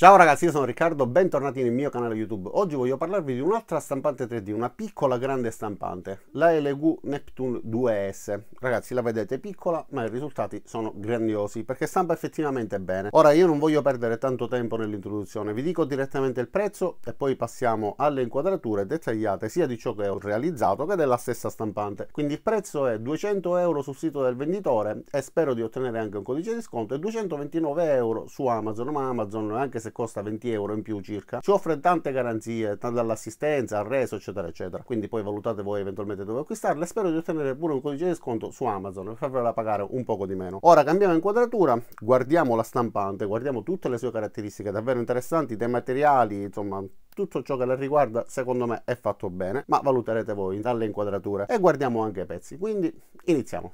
Ciao ragazzi, io sono Riccardo, bentornati nel mio canale YouTube. Oggi voglio parlarvi di un'altra stampante 3D, una piccola grande stampante, la LG Neptune 2S. Ragazzi, la vedete piccola, ma i risultati sono grandiosi perché stampa effettivamente bene. Ora io non voglio perdere tanto tempo nell'introduzione, vi dico direttamente il prezzo e poi passiamo alle inquadrature dettagliate sia di ciò che ho realizzato che della stessa stampante. Quindi il prezzo è 200 euro sul sito del venditore e spero di ottenere anche un codice di sconto e 229 euro su Amazon, ma Amazon anche se mese costa 20 euro in più circa, ci offre tante garanzie, dall'assistenza al reso, eccetera, eccetera. Quindi poi valutate voi eventualmente dove acquistarla Spero di ottenere pure un codice di sconto su Amazon per farvela pagare un poco di meno. Ora cambiamo inquadratura, guardiamo la stampante, guardiamo tutte le sue caratteristiche davvero interessanti, dei materiali, insomma tutto ciò che la riguarda secondo me è fatto bene ma valuterete voi dalle inquadrature e guardiamo anche i pezzi quindi iniziamo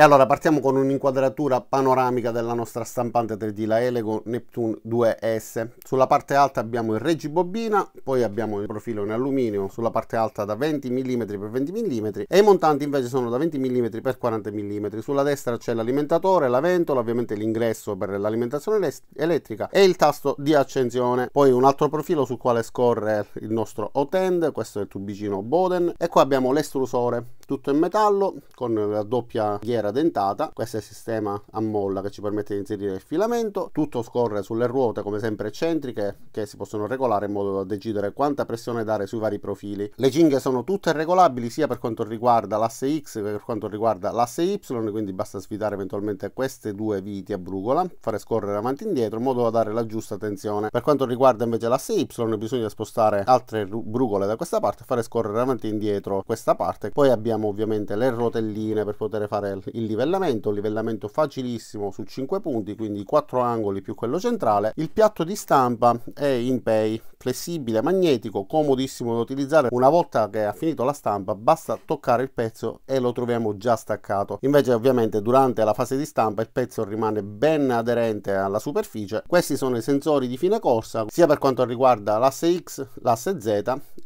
e allora partiamo con un'inquadratura panoramica della nostra stampante 3D, la Elego Neptune 2S. Sulla parte alta abbiamo il reggibobina, poi abbiamo il profilo in alluminio sulla parte alta da 20 mm x 20 mm e i montanti invece sono da 20 mm x 40 mm. Sulla destra c'è l'alimentatore, la ventola, ovviamente l'ingresso per l'alimentazione elettrica e il tasto di accensione. Poi un altro profilo sul quale scorre il nostro hotend, questo è il tubicino Boden e qua abbiamo l'estrusore tutto in metallo con la doppia ghiera dentata questo è il sistema a molla che ci permette di inserire il filamento tutto scorre sulle ruote come sempre eccentriche che si possono regolare in modo da decidere quanta pressione dare sui vari profili le cinghie sono tutte regolabili sia per quanto riguarda l'asse X che per quanto riguarda l'asse Y quindi basta svitare eventualmente queste due viti a brugola fare scorrere avanti e indietro in modo da dare la giusta tensione per quanto riguarda invece l'asse Y bisogna spostare altre brugole da questa parte fare scorrere avanti e indietro questa parte poi abbiamo abbiamo ovviamente le rotelline per poter fare il livellamento, un livellamento facilissimo su 5 punti, quindi 4 angoli più quello centrale. Il piatto di stampa è in pay, flessibile, magnetico, comodissimo da utilizzare. Una volta che ha finito la stampa basta toccare il pezzo e lo troviamo già staccato. Invece ovviamente durante la fase di stampa il pezzo rimane ben aderente alla superficie. Questi sono i sensori di fine corsa sia per quanto riguarda l'asse X, l'asse Z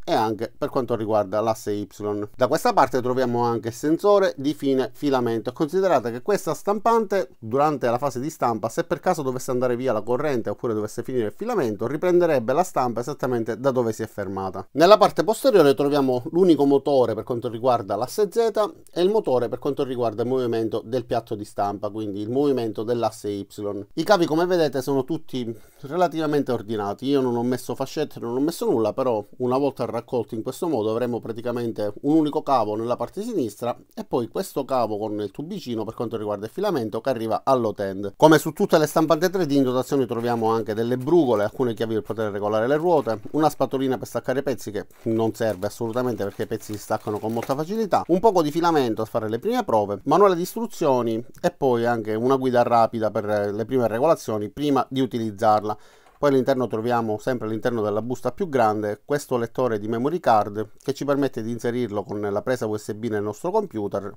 e anche per quanto riguarda l'asse Y. Da questa parte troviamo avremo anche il sensore di fine filamento. Considerate che questa stampante durante la fase di stampa, se per caso dovesse andare via la corrente oppure dovesse finire il filamento, riprenderebbe la stampa esattamente da dove si è fermata. Nella parte posteriore troviamo l'unico motore per quanto riguarda l'asse Z e il motore per quanto riguarda il movimento del piatto di stampa, quindi il movimento dell'asse Y. I cavi come vedete sono tutti relativamente ordinati, io non ho messo fascette, non ho messo nulla, però una volta raccolti in questo modo avremo praticamente un unico cavo nella parte parte sinistra e poi questo cavo con il tubicino per quanto riguarda il filamento che arriva all'otend. Come su tutte le stampante 3D in dotazione troviamo anche delle brugole, alcune chiavi per poter regolare le ruote, una spatolina per staccare i pezzi che non serve assolutamente perché i pezzi si staccano con molta facilità, un poco di filamento a fare le prime prove, manuale di istruzioni e poi anche una guida rapida per le prime regolazioni prima di utilizzarla. Poi all'interno troviamo sempre all'interno della busta più grande questo lettore di memory card che ci permette di inserirlo con la presa USB nel nostro computer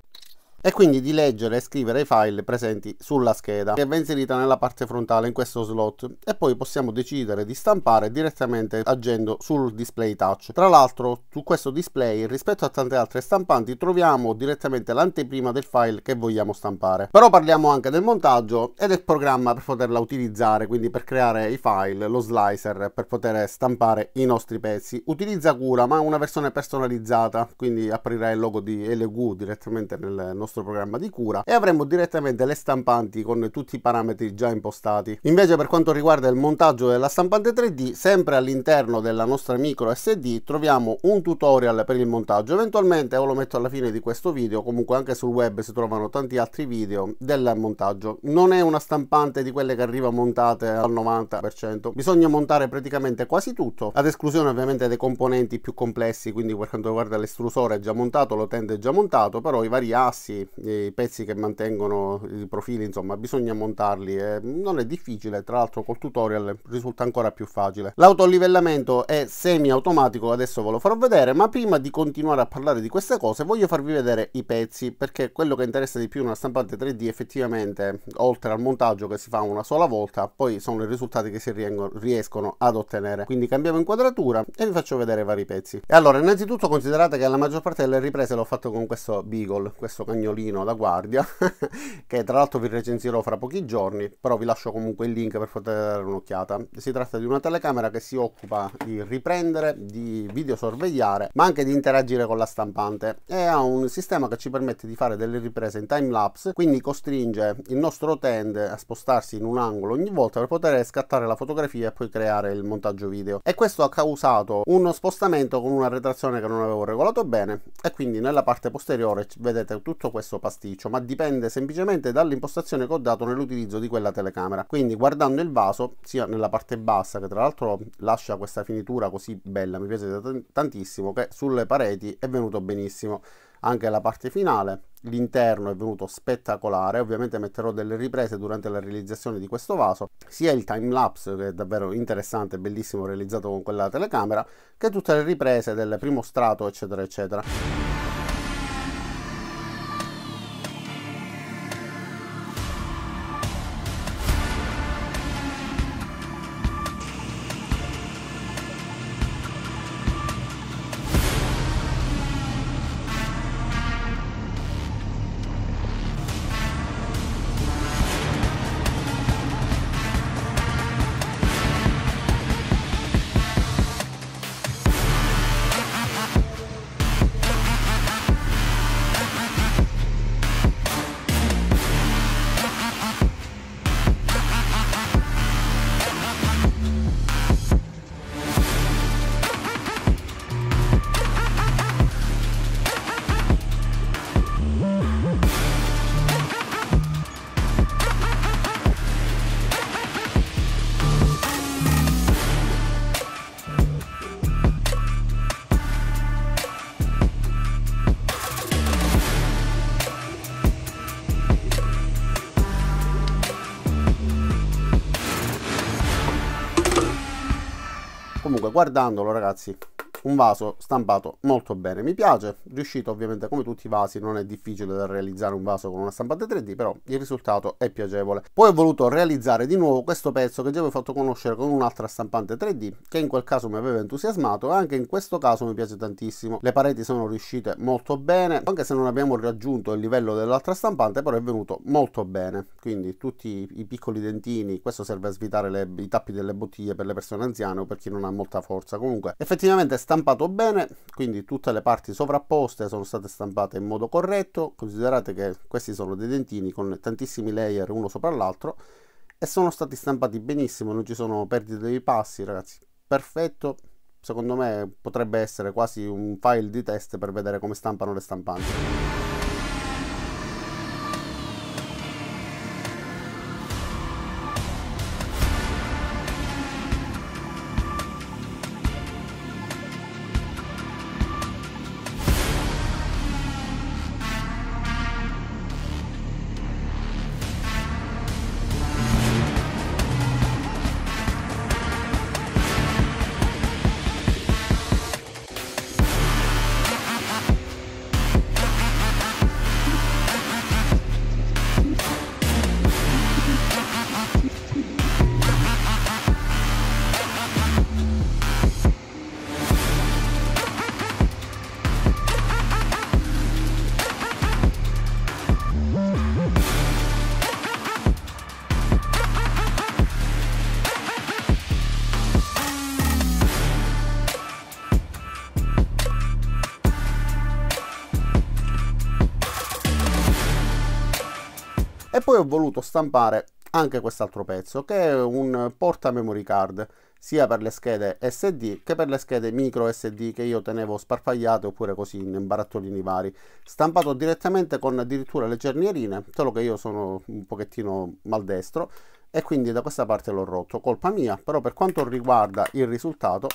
e quindi di leggere e scrivere i file presenti sulla scheda che va inserita nella parte frontale in questo slot e poi possiamo decidere di stampare direttamente agendo sul display touch tra l'altro su questo display rispetto a tante altre stampanti troviamo direttamente l'anteprima del file che vogliamo stampare però parliamo anche del montaggio e del programma per poterla utilizzare quindi per creare i file lo slicer per poter stampare i nostri pezzi utilizza cura ma una versione personalizzata quindi aprirei il logo di LQ direttamente nel nostro nostro programma di cura e avremo direttamente le stampanti con tutti i parametri già impostati. Invece per quanto riguarda il montaggio della stampante 3D, sempre all'interno della nostra micro SD troviamo un tutorial per il montaggio, eventualmente o lo metto alla fine di questo video, comunque anche sul web si trovano tanti altri video del montaggio. Non è una stampante di quelle che arriva montate al 90%, bisogna montare praticamente quasi tutto, ad esclusione ovviamente dei componenti più complessi, quindi per quanto riguarda l'estrusore è già montato, lo è già montato, però i vari assi i pezzi che mantengono i profili, insomma bisogna montarli, eh, non è difficile, tra l'altro col tutorial risulta ancora più facile. L'autolivellamento è semi-automatico, adesso ve lo farò vedere, ma prima di continuare a parlare di queste cose voglio farvi vedere i pezzi, perché quello che interessa di più una stampante 3D effettivamente, oltre al montaggio che si fa una sola volta, poi sono i risultati che si riescono ad ottenere. Quindi cambiamo inquadratura e vi faccio vedere i vari pezzi. E allora, innanzitutto considerate che la maggior parte delle riprese l'ho fatto con questo Beagle, questo cagnolino cagnolino da guardia, che tra l'altro vi recensirò fra pochi giorni, però vi lascio comunque il link per poter dare un'occhiata. Si tratta di una telecamera che si occupa di riprendere, di videosorvegliare, ma anche di interagire con la stampante e ha un sistema che ci permette di fare delle riprese in time lapse, quindi costringe il nostro tende a spostarsi in un angolo ogni volta per poter scattare la fotografia e poi creare il montaggio video. E questo ha causato uno spostamento con una retrazione che non avevo regolato bene e quindi nella parte posteriore vedete tutto questo questo pasticcio, ma dipende semplicemente dall'impostazione che ho dato nell'utilizzo di quella telecamera. Quindi guardando il vaso, sia nella parte bassa, che tra l'altro lascia questa finitura così bella, mi piace tantissimo, che sulle pareti è venuto benissimo anche la parte finale. L'interno è venuto spettacolare, ovviamente metterò delle riprese durante la realizzazione di questo vaso, sia il time lapse che è davvero interessante, bellissimo realizzato con quella telecamera, che tutte le riprese del primo strato eccetera eccetera. guardandolo ragazzi un vaso stampato molto bene mi piace riuscito ovviamente come tutti i vasi non è difficile da realizzare un vaso con una stampante 3d però il risultato è piacevole poi ho voluto realizzare di nuovo questo pezzo che già avevo fatto conoscere con un'altra stampante 3d che in quel caso mi aveva entusiasmato e anche in questo caso mi piace tantissimo le pareti sono riuscite molto bene anche se non abbiamo raggiunto il livello dell'altra stampante però è venuto molto bene quindi tutti i piccoli dentini questo serve a svitare le, i tappi delle bottiglie per le persone anziane o per chi non ha molta forza comunque effettivamente stampato bene, quindi tutte le parti sovrapposte sono state stampate in modo corretto, considerate che questi sono dei dentini con tantissimi layer uno sopra l'altro e sono stati stampati benissimo, non ci sono perdite dei passi ragazzi, perfetto, secondo me potrebbe essere quasi un file di test per vedere come stampano le stampanti. poi ho voluto stampare anche quest'altro pezzo che è un porta memory card sia per le schede SD che per le schede micro SD che io tenevo sparpagliate oppure così in barattolini vari, stampato direttamente con addirittura le cernierine, solo che io sono un pochettino maldestro e quindi da questa parte l'ho rotto, colpa mia, però per quanto riguarda il risultato,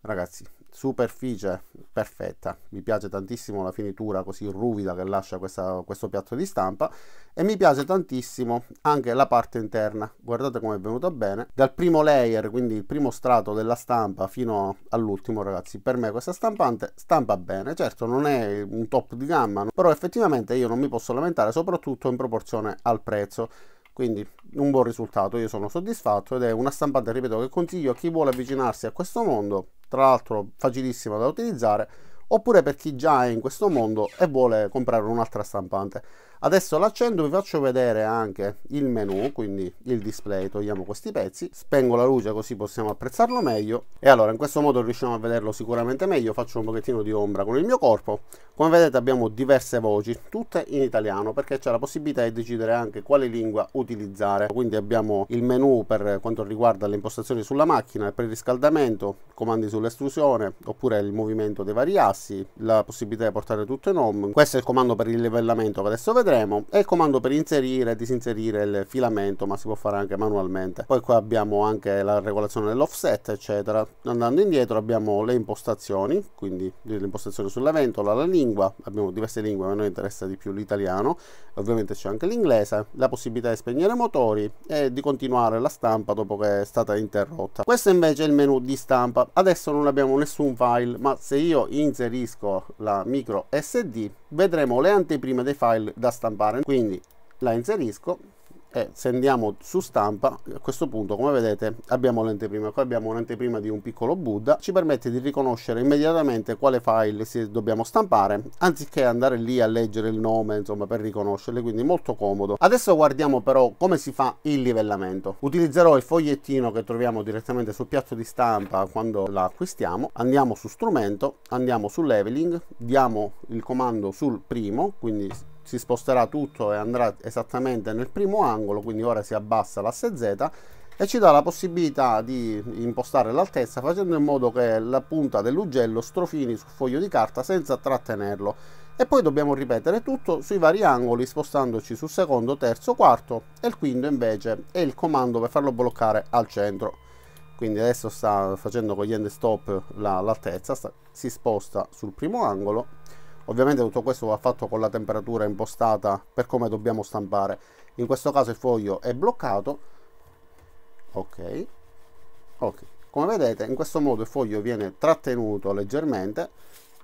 ragazzi, superficie perfetta mi piace tantissimo la finitura così ruvida che lascia questa, questo piatto di stampa e mi piace tantissimo anche la parte interna guardate come è venuta bene dal primo layer quindi il primo strato della stampa fino all'ultimo ragazzi per me questa stampante stampa bene certo non è un top di gamma però effettivamente io non mi posso lamentare soprattutto in proporzione al prezzo quindi un buon risultato io sono soddisfatto ed è una stampante ripeto che consiglio a chi vuole avvicinarsi a questo mondo tra l'altro facilissima da utilizzare oppure per chi già è in questo mondo e vuole comprare un'altra stampante adesso l'accendo vi faccio vedere anche il menu quindi il display togliamo questi pezzi spengo la luce così possiamo apprezzarlo meglio e allora in questo modo riusciamo a vederlo sicuramente meglio faccio un pochettino di ombra con il mio corpo come vedete abbiamo diverse voci tutte in italiano perché c'è la possibilità di decidere anche quale lingua utilizzare quindi abbiamo il menu per quanto riguarda le impostazioni sulla macchina il preriscaldamento comandi sull'estrusione oppure il movimento dei vari assi la possibilità di portare tutto in home questo è il comando per il livellamento che adesso vedremo estremo è il comando per inserire e disinserire il filamento ma si può fare anche manualmente poi qua abbiamo anche la regolazione dell'offset eccetera andando indietro abbiamo le impostazioni quindi l'impostazione sulla ventola la lingua abbiamo diverse lingue ma a noi interessa di più l'italiano ovviamente c'è anche l'inglese la possibilità di spegnere motori e di continuare la stampa dopo che è stata interrotta questo invece è il menu di stampa adesso non abbiamo nessun file ma se io inserisco la micro sd vedremo le anteprime dei file da stampare quindi la inserisco e se andiamo su stampa a questo punto come vedete abbiamo l'anteprima qua abbiamo un'anteprima di un piccolo Buddha ci permette di riconoscere immediatamente quale file dobbiamo stampare anziché andare lì a leggere il nome insomma per riconoscerle quindi molto comodo adesso guardiamo però come si fa il livellamento utilizzerò il fogliettino che troviamo direttamente sul piatto di stampa quando la acquistiamo andiamo su strumento andiamo su leveling diamo il comando sul primo quindi si sposterà tutto e andrà esattamente nel primo angolo, quindi ora si abbassa l'asse Z e ci dà la possibilità di impostare l'altezza facendo in modo che la punta dell'ugello strofini sul foglio di carta senza trattenerlo e poi dobbiamo ripetere tutto sui vari angoli spostandoci sul secondo, terzo, quarto e il quinto invece è il comando per farlo bloccare al centro quindi adesso sta facendo con gli end stop l'altezza la, si sposta sul primo angolo Ovviamente tutto questo va fatto con la temperatura impostata per come dobbiamo stampare. In questo caso il foglio è bloccato. Ok. Ok. Come vedete in questo modo il foglio viene trattenuto leggermente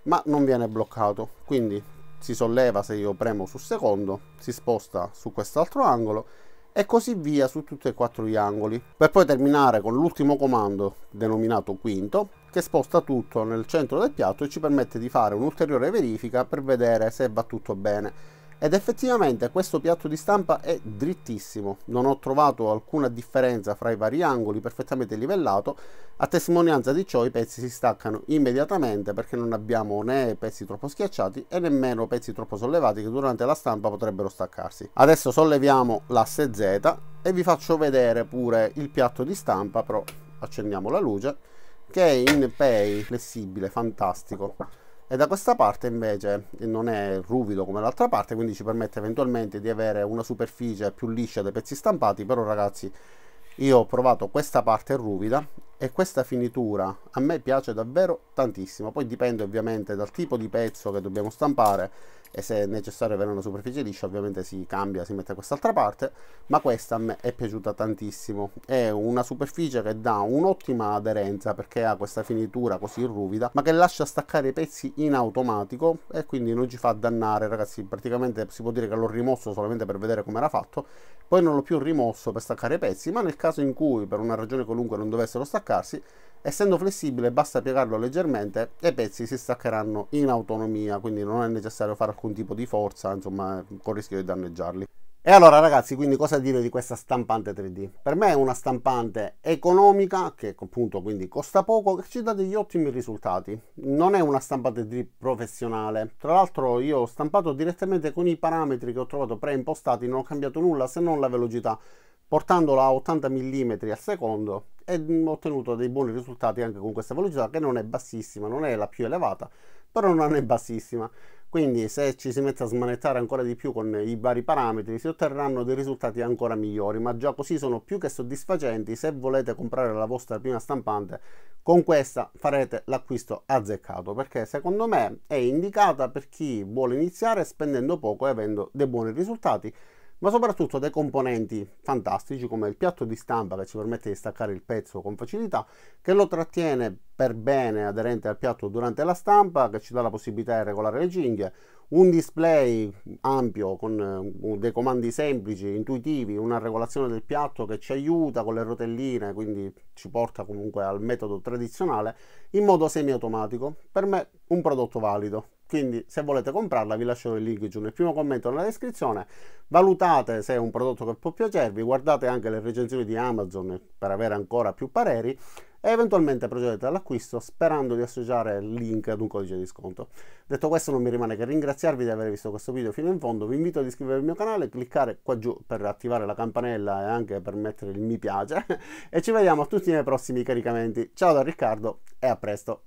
ma non viene bloccato. Quindi si solleva se io premo sul secondo, si sposta su quest'altro angolo e così via su tutti e quattro gli angoli. Per poi terminare con l'ultimo comando denominato quinto che sposta tutto nel centro del piatto e ci permette di fare un'ulteriore verifica per vedere se va tutto bene. Ed effettivamente questo piatto di stampa è drittissimo, non ho trovato alcuna differenza fra i vari angoli, perfettamente livellato, a testimonianza di ciò i pezzi si staccano immediatamente perché non abbiamo né pezzi troppo schiacciati e nemmeno pezzi troppo sollevati che durante la stampa potrebbero staccarsi. Adesso solleviamo l'asse Z e vi faccio vedere pure il piatto di stampa, però accendiamo la luce che è in pay, flessibile, fantastico. E da questa parte invece non è ruvido come l'altra parte, quindi ci permette eventualmente di avere una superficie più liscia dei pezzi stampati, però ragazzi io ho provato questa parte ruvida e questa finitura a me piace davvero tantissimo poi dipende ovviamente dal tipo di pezzo che dobbiamo stampare e se è necessario avere una superficie liscia ovviamente si cambia si mette quest'altra parte ma questa a me è piaciuta tantissimo è una superficie che dà un'ottima aderenza perché ha questa finitura così ruvida ma che lascia staccare i pezzi in automatico e quindi non ci fa dannare ragazzi praticamente si può dire che l'ho rimosso solamente per vedere come era fatto poi non l'ho più rimosso per staccare i pezzi ma nel caso in cui per una ragione qualunque non dovessero staccare staccarsi. Essendo flessibile basta piegarlo leggermente e i pezzi si staccheranno in autonomia, quindi non è necessario fare alcun tipo di forza, insomma, con il rischio di danneggiarli. E allora ragazzi, quindi cosa dire di questa stampante 3D? Per me è una stampante economica, che appunto quindi costa poco, che ci dà degli ottimi risultati. Non è una stampante 3D professionale. Tra l'altro io ho stampato direttamente con i parametri che ho trovato preimpostati, non ho cambiato nulla se non la velocità portandola a 80 mm al secondo e ho mm, ottenuto dei buoni risultati anche con questa velocità che non è bassissima, non è la più elevata, però non è bassissima. Quindi se ci si mette a smanettare ancora di più con i vari parametri si otterranno dei risultati ancora migliori, ma già così sono più che soddisfacenti se volete comprare la vostra prima stampante. Con questa farete l'acquisto azzeccato perché secondo me è indicata per chi vuole iniziare spendendo poco e avendo dei buoni risultati ma soprattutto dei componenti fantastici come il piatto di stampa che ci permette di staccare il pezzo con facilità, che lo trattiene per bene aderente al piatto durante la stampa, che ci dà la possibilità di regolare le cinghie, un display ampio con eh, dei comandi semplici, intuitivi, una regolazione del piatto che ci aiuta con le rotelline, quindi ci porta comunque al metodo tradizionale in modo semi-automatico. Per me un prodotto valido quindi se volete comprarla vi lascio il link giù nel primo commento nella descrizione valutate se è un prodotto che può piacervi guardate anche le recensioni di Amazon per avere ancora più pareri e eventualmente procedete all'acquisto sperando di associare il link ad un codice di sconto. Detto questo non mi rimane che ringraziarvi di aver visto questo video fino in fondo, vi invito ad iscrivervi al mio canale, cliccare qua giù per attivare la campanella e anche per mettere il mi piace e ci vediamo tutti nei prossimi caricamenti. Ciao da Riccardo e a presto!